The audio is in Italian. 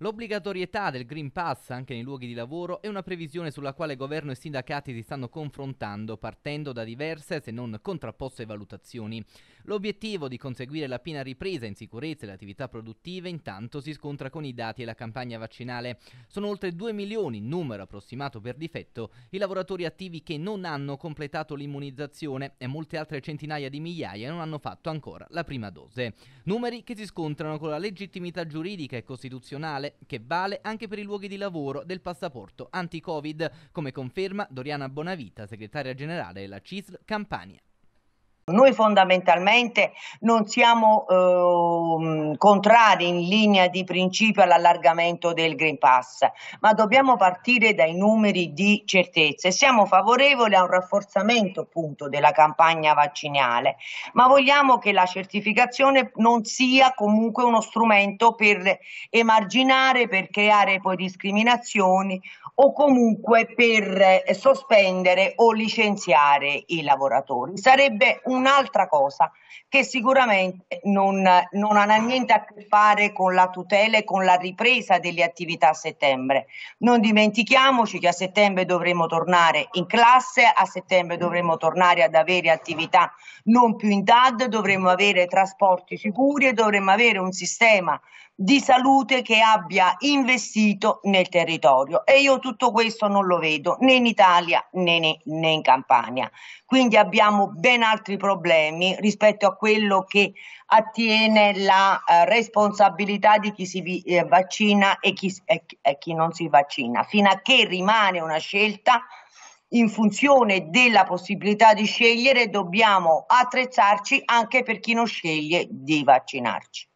L'obbligatorietà del Green Pass anche nei luoghi di lavoro è una previsione sulla quale governo e sindacati si stanno confrontando partendo da diverse se non contrapposte valutazioni. L'obiettivo di conseguire la piena ripresa in sicurezza e le attività produttive intanto si scontra con i dati e la campagna vaccinale. Sono oltre 2 milioni, numero approssimato per difetto, i lavoratori attivi che non hanno completato l'immunizzazione e molte altre centinaia di migliaia non hanno fatto ancora la prima dose. Numeri che si scontrano con la legittimità giuridica e costituzionale vale, che vale anche per i luoghi di lavoro del passaporto anti-Covid, come conferma Doriana Bonavita, segretaria generale della CISL Campania. Noi fondamentalmente non siamo eh, contrari in linea di principio all'allargamento del Green Pass, ma dobbiamo partire dai numeri di certezza e siamo favorevoli a un rafforzamento appunto della campagna vaccinale, ma vogliamo che la certificazione non sia comunque uno strumento per emarginare, per creare poi discriminazioni o comunque per sospendere o licenziare i lavoratori. Sarebbe un un'altra cosa che sicuramente non, non ha niente a che fare con la tutela e con la ripresa delle attività a settembre. Non dimentichiamoci che a settembre dovremo tornare in classe, a settembre dovremo tornare ad avere attività non più in DAD, dovremo avere trasporti sicuri e dovremo avere un sistema di salute che abbia investito nel territorio e io tutto questo non lo vedo né in Italia né, né in Campania. Quindi abbiamo ben altri problemi problemi rispetto a quello che attiene la eh, responsabilità di chi si vi, eh, vaccina e chi, eh, e chi non si vaccina, fino a che rimane una scelta in funzione della possibilità di scegliere dobbiamo attrezzarci anche per chi non sceglie di vaccinarci.